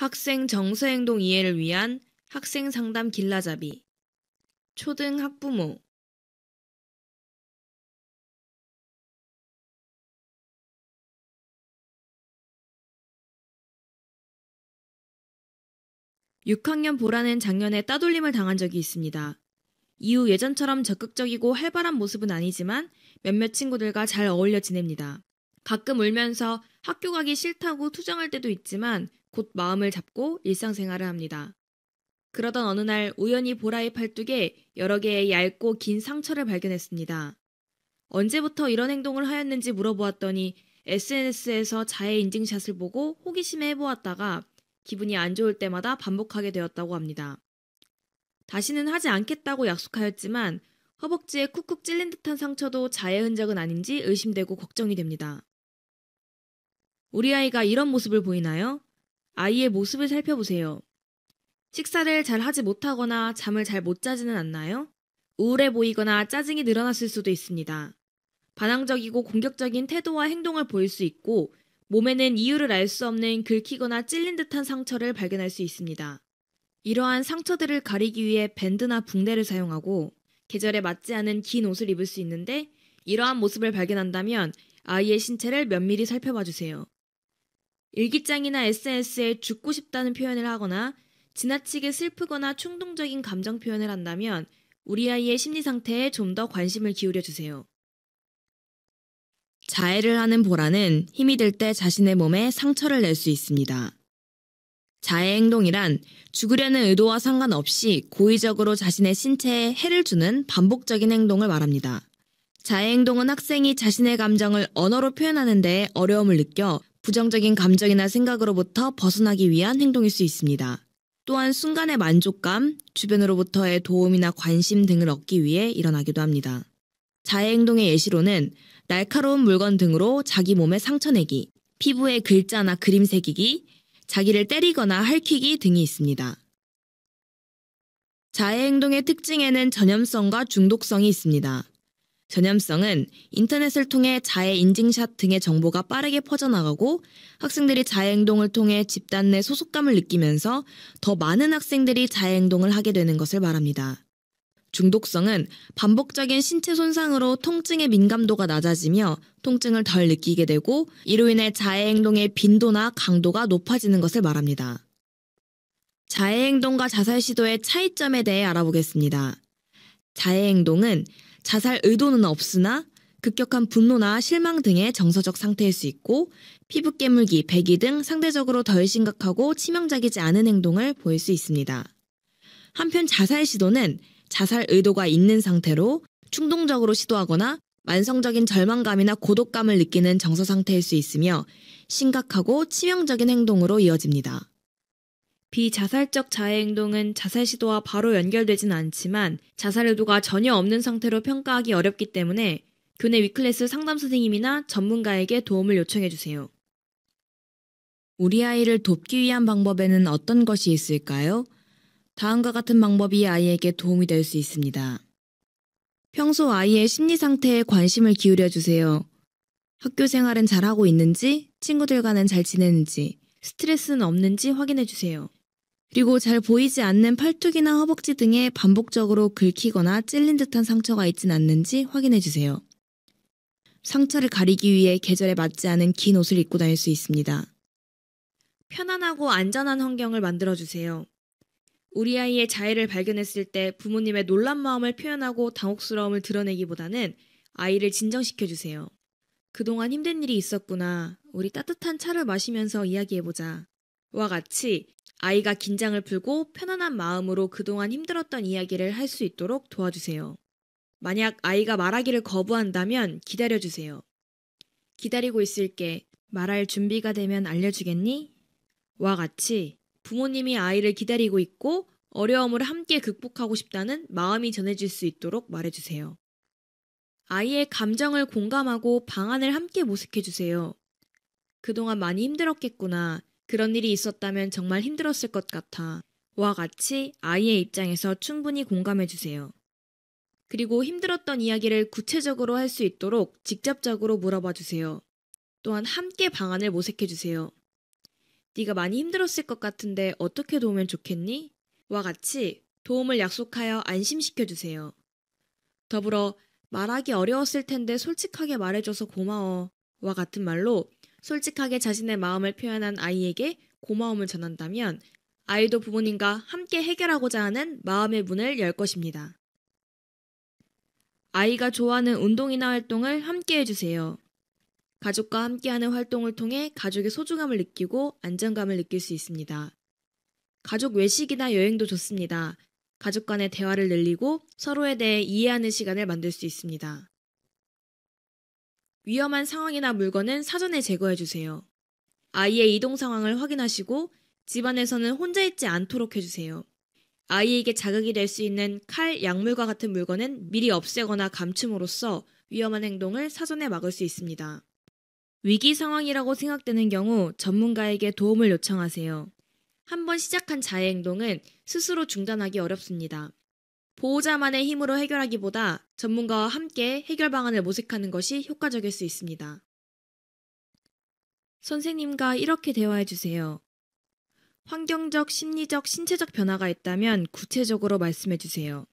학생 정서행동 이해를 위한 학생 상담 길라잡이 초등 학부모 6학년 보라는 작년에 따돌림을 당한 적이 있습니다. 이후 예전처럼 적극적이고 활발한 모습은 아니지만 몇몇 친구들과 잘 어울려 지냅니다. 가끔 울면서 학교 가기 싫다고 투정할 때도 있지만 곧 마음을 잡고 일상생활을 합니다. 그러던 어느 날 우연히 보라의 팔뚝에 여러 개의 얇고 긴 상처를 발견했습니다. 언제부터 이런 행동을 하였는지 물어보았더니 SNS에서 자해 인증샷을 보고 호기심에 해보았다가 기분이 안 좋을 때마다 반복하게 되었다고 합니다. 다시는 하지 않겠다고 약속하였지만 허벅지에 쿡쿡 찔린 듯한 상처도 자해 흔적은 아닌지 의심되고 걱정이 됩니다. 우리 아이가 이런 모습을 보이나요? 아이의 모습을 살펴보세요. 식사를 잘 하지 못하거나 잠을 잘 못 자지는 않나요? 우울해 보이거나 짜증이 늘어났을 수도 있습니다. 반항적이고 공격적인 태도와 행동을 보일 수 있고 몸에는 이유를 알 수 없는 긁히거나 찔린 듯한 상처를 발견할 수 있습니다. 이러한 상처들을 가리기 위해 밴드나 붕대를 사용하고 계절에 맞지 않은 긴 옷을 입을 수 있는데 이러한 모습을 발견한다면 아이의 신체를 면밀히 살펴봐 주세요. 일기장이나 SNS에 죽고 싶다는 표현을 하거나 지나치게 슬프거나 충동적인 감정 표현을 한다면 우리 아이의 심리 상태에 좀 더 관심을 기울여 주세요. 자해를 하는 보라는 힘이 들 때 자신의 몸에 상처를 낼 수 있습니다. 자해 행동이란 죽으려는 의도와 상관없이 고의적으로 자신의 신체에 해를 주는 반복적인 행동을 말합니다. 자해 행동은 학생이 자신의 감정을 언어로 표현하는 데 어려움을 느껴 부정적인 감정이나 생각으로부터 벗어나기 위한 행동일 수 있습니다. 또한 순간의 만족감, 주변으로부터의 도움이나 관심 등을 얻기 위해 일어나기도 합니다. 자해 행동의 예시로는 날카로운 물건 등으로 자기 몸에 상처 내기, 피부에 글자나 그림 새기기, 자기를 때리거나 할퀴기 등이 있습니다. 자해 행동의 특징에는 전염성과 중독성이 있습니다. 전염성은 인터넷을 통해 자해 인증샷 등의 정보가 빠르게 퍼져나가고 학생들이 자해 행동을 통해 집단 내 소속감을 느끼면서 더 많은 학생들이 자해 행동을 하게 되는 것을 말합니다. 중독성은 반복적인 신체 손상으로 통증의 민감도가 낮아지며 통증을 덜 느끼게 되고 이로 인해 자해 행동의 빈도나 강도가 높아지는 것을 말합니다. 자해 행동과 자살 시도의 차이점에 대해 알아보겠습니다. 자해 행동은 자살 의도는 없으나 급격한 분노나 실망 등의 정서적 상태일 수 있고 피부 깨물기, 배기 등 상대적으로 덜 심각하고 치명적이지 않은 행동을 보일 수 있습니다. 한편 자살 시도는 자살 의도가 있는 상태로 충동적으로 시도하거나 만성적인 절망감이나 고독감을 느끼는 정서 상태일 수 있으며 심각하고 치명적인 행동으로 이어집니다. 비자살적 자해 행동은 자살 시도와 바로 연결되진 않지만 자살 의도가 전혀 없는 상태로 평가하기 어렵기 때문에 교내 위클래스 상담 선생님이나 전문가에게 도움을 요청해 주세요. 우리 아이를 돕기 위한 방법에는 어떤 것이 있을까요? 다음과 같은 방법이 아이에게 도움이 될 수 있습니다. 평소 아이의 심리 상태에 관심을 기울여 주세요. 학교 생활은 잘하고 있는지, 친구들과는 잘 지내는지, 스트레스는 없는지 확인해 주세요. 그리고 잘 보이지 않는 팔뚝이나 허벅지 등에 반복적으로 긁히거나 찔린 듯한 상처가 있진 않는지 확인해 주세요. 상처를 가리기 위해 계절에 맞지 않은 긴 옷을 입고 다닐 수 있습니다. 편안하고 안전한 환경을 만들어 주세요. 우리 아이의 자해를 발견했을 때 부모님의 놀란 마음을 표현하고 당혹스러움을 드러내기보다는 아이를 진정시켜 주세요. 그동안 힘든 일이 있었구나. 우리 따뜻한 차를 마시면서 이야기해보자. 와 같이 아이가 긴장을 풀고 편안한 마음으로 그동안 힘들었던 이야기를 할 수 있도록 도와주세요. 만약 아이가 말하기를 거부한다면 기다려주세요. 기다리고 있을게. 말할 준비가 되면 알려주겠니? 와 같이 부모님이 아이를 기다리고 있고 어려움을 함께 극복하고 싶다는 마음이 전해질 수 있도록 말해주세요. 아이의 감정을 공감하고 방안을 함께 모색해주세요. 그동안 많이 힘들었겠구나. 그런 일이 있었다면 정말 힘들었을 것 같아. 와 같이 아이의 입장에서 충분히 공감해 주세요. 그리고 힘들었던 이야기를 구체적으로 할 수 있도록 직접적으로 물어봐 주세요. 또한 함께 방안을 모색해 주세요. 네가 많이 힘들었을 것 같은데 어떻게 도우면 좋겠니? 와 같이 도움을 약속하여 안심시켜 주세요. 더불어 말하기 어려웠을 텐데 솔직하게 말해줘서 고마워. 와 같은 말로 솔직하게 자신의 마음을 표현한 아이에게 고마움을 전한다면 아이도 부모님과 함께 해결하고자 하는 마음의 문을 열 것입니다. 아이가 좋아하는 운동이나 활동을 함께 해주세요. 가족과 함께하는 활동을 통해 가족의 소중함을 느끼고 안정감을 느낄 수 있습니다. 가족 외식이나 여행도 좋습니다. 가족 간의 대화를 늘리고 서로에 대해 이해하는 시간을 만들 수 있습니다. 위험한 상황이나 물건은 사전에 제거해 주세요. 아이의 이동 상황을 확인하시고 집안에서는 혼자 있지 않도록 해주세요. 아이에게 자극이 될 수 있는 칼, 약물과 같은 물건은 미리 없애거나 감춤으로써 위험한 행동을 사전에 막을 수 있습니다. 위기 상황이라고 생각되는 경우 전문가에게 도움을 요청하세요. 한 번 시작한 자해 행동은 스스로 중단하기 어렵습니다. 보호자만의 힘으로 해결하기보다 전문가와 함께 해결 방안을 모색하는 것이 효과적일 수 있습니다. 선생님과 이렇게 대화해 주세요. 환경적, 심리적, 신체적 변화가 있다면 구체적으로 말씀해 주세요.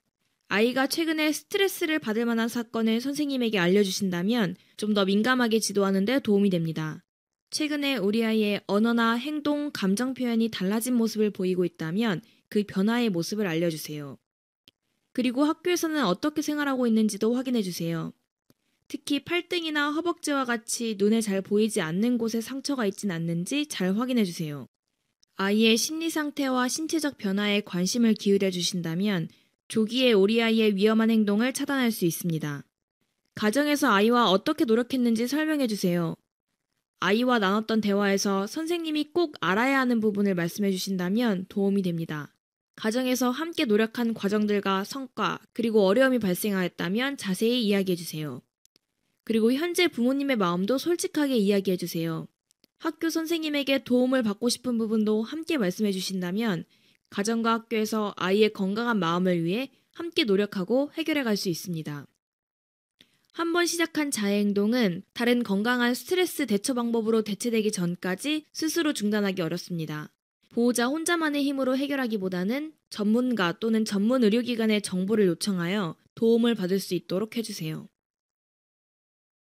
아이가 최근에 스트레스를 받을 만한 사건을 선생님에게 알려주신다면 좀 더 민감하게 지도하는데 도움이 됩니다. 최근에 우리 아이의 언어나 행동, 감정 표현이 달라진 모습을 보이고 있다면 그 변화의 모습을 알려주세요. 그리고 학교에서는 어떻게 생활하고 있는지도 확인해 주세요. 특히 팔등이나 허벅지와 같이 눈에 잘 보이지 않는 곳에 상처가 있진 않는지 잘 확인해 주세요. 아이의 심리 상태와 신체적 변화에 관심을 기울여 주신다면 조기에 우리 아이의 위험한 행동을 차단할 수 있습니다. 가정에서 아이와 어떻게 노력했는지 설명해 주세요. 아이와 나눴던 대화에서 선생님이 꼭 알아야 하는 부분을 말씀해 주신다면 도움이 됩니다. 가정에서 함께 노력한 과정들과 성과, 그리고 어려움이 발생하였다면 자세히 이야기해 주세요. 그리고 현재 부모님의 마음도 솔직하게 이야기해 주세요. 학교 선생님에게 도움을 받고 싶은 부분도 함께 말씀해 주신다면 가정과 학교에서 아이의 건강한 마음을 위해 함께 노력하고 해결해 갈 수 있습니다. 한 번 시작한 자해 행동은 다른 건강한 스트레스 대처 방법으로 대체되기 전까지 스스로 중단하기 어렵습니다. 보호자 혼자만의 힘으로 해결하기보다는 전문가 또는 전문 의료기관의 정보를 요청하여 도움을 받을 수 있도록 해주세요.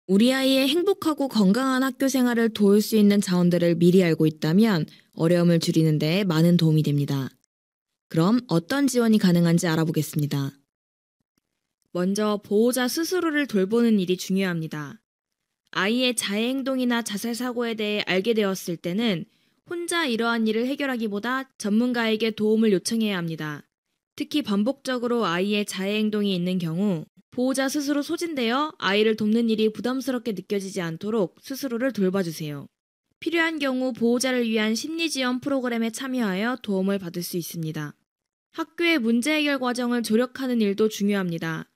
우리 아이의 행복하고 건강한 학교 생활을 도울 수 있는 자원들을 미리 알고 있다면 어려움을 줄이는 데 많은 도움이 됩니다. 그럼 어떤 지원이 가능한지 알아보겠습니다. 먼저 보호자 스스로를 돌보는 일이 중요합니다. 아이의 자해 행동이나 자살 사고에 대해 알게 되었을 때는 혼자 이러한 일을 해결하기보다 전문가에게 도움을 요청해야 합니다. 특히 반복적으로 아이의 자해 행동이 있는 경우 보호자 스스로 소진되어 아이를 돕는 일이 부담스럽게 느껴지지 않도록 스스로를 돌봐주세요. 필요한 경우 보호자를 위한 심리 지원 프로그램에 참여하여 도움을 받을 수 있습니다. 학교의 문제 해결 과정을 조력하는 일도 중요합니다.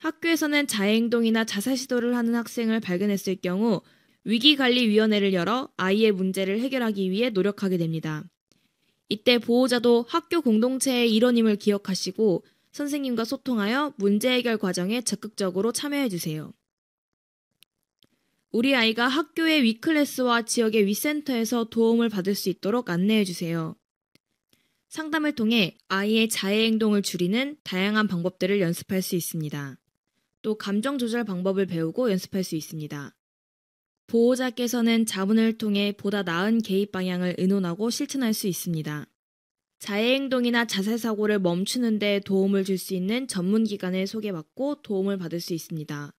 학교에서는 자해 행동이나 자살 시도를 하는 학생을 발견했을 경우 위기관리위원회를 열어 아이의 문제를 해결하기 위해 노력하게 됩니다. 이때 보호자도 학교 공동체의 일원임을 기억하시고 선생님과 소통하여 문제 해결 과정에 적극적으로 참여해 주세요. 우리 아이가 학교의 위클래스와 지역의 위센터에서 도움을 받을 수 있도록 안내해 주세요. 상담을 통해 아이의 자해 행동을 줄이는 다양한 방법들을 연습할 수 있습니다. 또 감정 조절 방법을 배우고 연습할 수 있습니다. 보호자께서는 자문을 통해 보다 나은 개입 방향을 의논하고 실천할 수 있습니다. 자해 행동이나 자살 사고를 멈추는 데 도움을 줄 수 있는 전문 기관을 소개받고 도움을 받을 수 있습니다.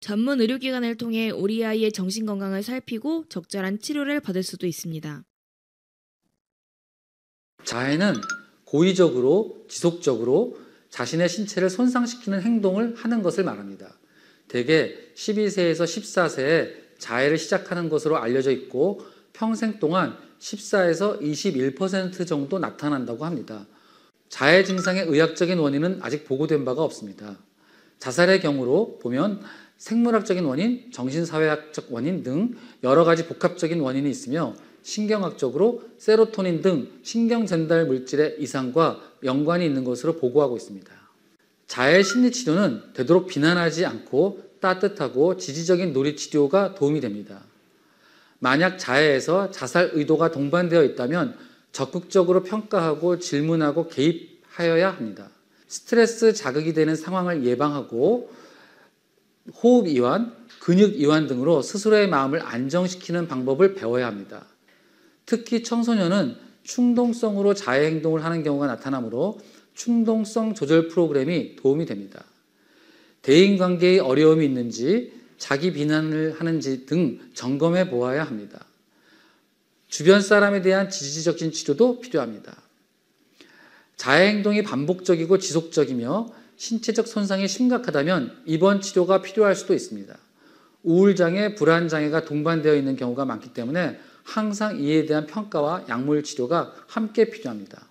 전문 의료기관을 통해 우리 아이의 정신 건강을 살피고 적절한 치료를 받을 수도 있습니다. 자해는 고의적으로 지속적으로 자신의 신체를 손상시키는 행동을 하는 것을 말합니다. 대개 12세에서 14세에 자해를 시작하는 것으로 알려져 있고 평생 동안 14에서 21% 정도 나타난다고 합니다. 자해 증상의 의학적인 원인은 아직 보고된 바가 없습니다. 자살의 경우로 보면 생물학적인 원인, 정신사회학적 원인 등 여러 가지 복합적인 원인이 있으며 신경학적으로 세로토닌 등 신경 전달 물질의 이상과 연관이 있는 것으로 보고하고 있습니다. 자해 심리 치료는 되도록 비난하지 않고 따뜻하고 지지적인 놀이 치료가 도움이 됩니다. 만약 자해에서 자살 의도가 동반되어 있다면 적극적으로 평가하고 질문하고 개입하여야 합니다. 스트레스 자극이 되는 상황을 예방하고 호흡 이완, 근육 이완 등으로 스스로의 마음을 안정시키는 방법을 배워야 합니다. 특히 청소년은 충동성으로 자해 행동을 하는 경우가 나타나므로 충동성 조절 프로그램이 도움이 됩니다. 대인 관계의 어려움이 있는지 자기 비난을 하는지 등 점검해 보아야 합니다. 주변 사람에 대한 지지적인 치료도 필요합니다. 자 행동이 반복적이고 지속적이며 신체적 손상이 심각하다면 입원 치료가 필요할 수도 있습니다. 우울장애, 불안장애가 동반되어 있는 경우가 많기 때문에 항상 이에 대한 평가와 약물 치료가 함께 필요합니다.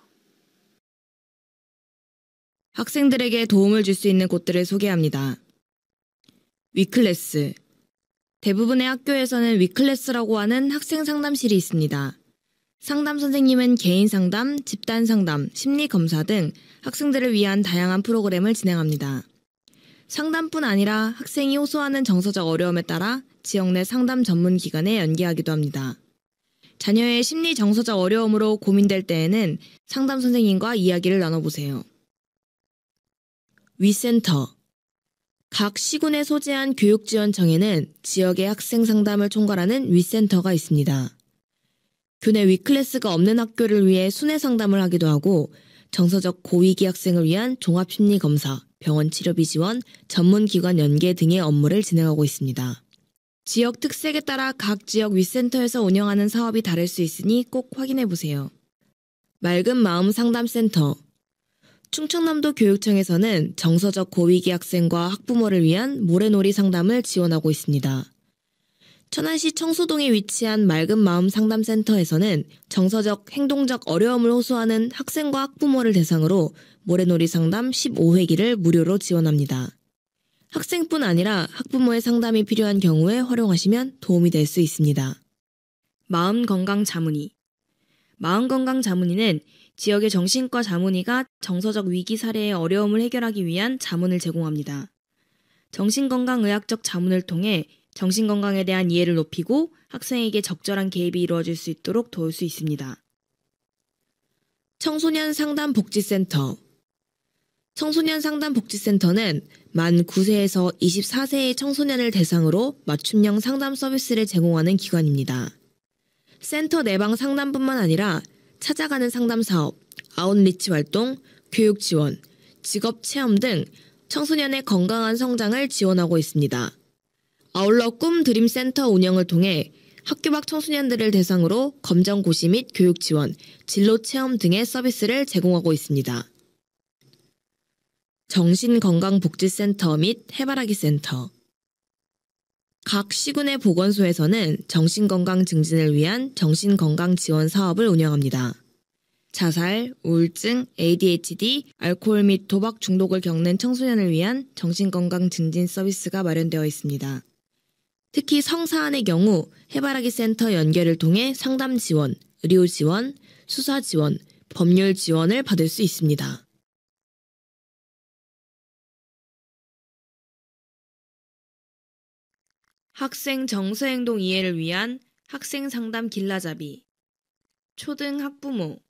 학생들에게 도움을 줄 수 있는 곳들을 소개합니다. 위클래스 대부분의 학교에서는 위클래스라고 하는 학생 상담실이 있습니다. 상담 선생님은 개인 상담, 집단 상담, 심리 검사 등 학생들을 위한 다양한 프로그램을 진행합니다. 상담뿐 아니라 학생이 호소하는 정서적 어려움에 따라 지역 내 상담 전문 기관에 연계하기도 합니다. 자녀의 심리 정서적 어려움으로 고민될 때에는 상담 선생님과 이야기를 나눠보세요. 위센터 각 시군에 소재한 교육지원청에는 지역의 학생 상담을 총괄하는 위센터가 있습니다. 교내 위클래스가 없는 학교를 위해 순회 상담을 하기도 하고 정서적 고위기 학생을 위한 종합심리검사, 병원 치료비 지원, 전문기관 연계 등의 업무를 진행하고 있습니다. 지역 특색에 따라 각 지역 위센터에서 운영하는 사업이 다를 수 있으니 꼭 확인해 보세요. 맑은 마음 상담센터 충청남도 교육청에서는 정서적 고위기 학생과 학부모를 위한 모래놀이 상담을 지원하고 있습니다. 천안시 청소동에 위치한 맑은 마음 상담센터에서는 정서적, 행동적 어려움을 호소하는 학생과 학부모를 대상으로 모래놀이 상담 15회기를 무료로 지원합니다. 학생뿐 아니라 학부모의 상담이 필요한 경우에 활용하시면 도움이 될 수 있습니다. 마음건강 자문의 마음건강 자문의는 지역의 정신과 자문의가 정서적 위기 사례의 어려움을 해결하기 위한 자문을 제공합니다. 정신건강의학적 자문을 통해 정신건강에 대한 이해를 높이고 학생에게 적절한 개입이 이루어질 수 있도록 도울 수 있습니다. 청소년 상담 복지센터 청소년 상담 복지센터는 만 9세에서 24세의 청소년을 대상으로 맞춤형 상담 서비스를 제공하는 기관입니다. 센터 내방 상담뿐만 아니라 찾아가는 상담 사업, 아웃리치 활동, 교육 지원, 직업 체험 등 청소년의 건강한 성장을 지원하고 있습니다. 아울러 꿈 드림 센터 운영을 통해 학교 밖 청소년들을 대상으로 검정고시 및 교육 지원, 진로 체험 등의 서비스를 제공하고 있습니다. 정신건강복지센터 및 해바라기 센터 각 시군의 보건소에서는 정신건강 증진을 위한 정신건강 지원 사업을 운영합니다. 자살, 우울증, ADHD, 알코올 및 도박 중독을 겪는 청소년을 위한 정신건강 증진 서비스가 마련되어 있습니다. 특히 성사안의 경우 해바라기 센터 연결을 통해 상담 지원, 의료 지원, 수사 지원, 법률 지원을 받을 수 있습니다. 학생 정서행동 이해를 위한 학생상담 길라잡이 초등 학부모